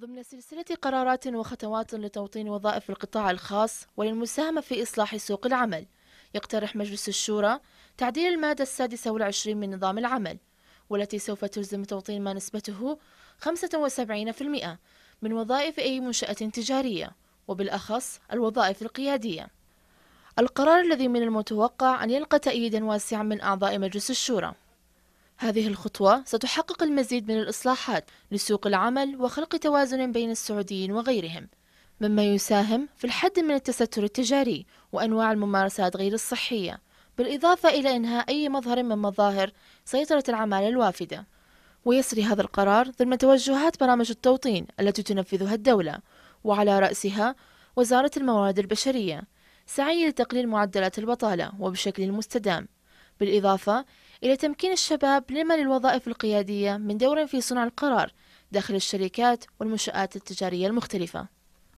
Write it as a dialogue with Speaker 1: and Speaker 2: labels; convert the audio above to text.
Speaker 1: ضمن سلسلة قرارات وخطوات لتوطين وظائف القطاع الخاص وللمساهمة في إصلاح سوق العمل يقترح مجلس الشورى تعديل المادة السادسة والعشرين من نظام العمل والتي سوف تلزم توطين ما نسبته 75% من وظائف أي منشأة تجارية وبالأخص الوظائف القيادية القرار الذي من المتوقع أن يلقى تأييدا واسعا من أعضاء مجلس الشورى هذه الخطوة ستحقق المزيد من الإصلاحات لسوق العمل وخلق توازن بين السعوديين وغيرهم مما يساهم في الحد من التستر التجاري وأنواع الممارسات غير الصحية بالإضافة إلى إنهاء أي مظهر من مظاهر سيطرة العمالة الوافدة ويسري هذا القرار ضمن توجهات برامج التوطين التي تنفذها الدولة وعلى رأسها وزارة الموارد البشرية سعي لتقليل معدلات البطالة وبشكل مستدام بالإضافة إلى تمكين الشباب لمن الوظائف القيادية من دور في صنع القرار داخل الشركات والمنشآت التجارية المختلفة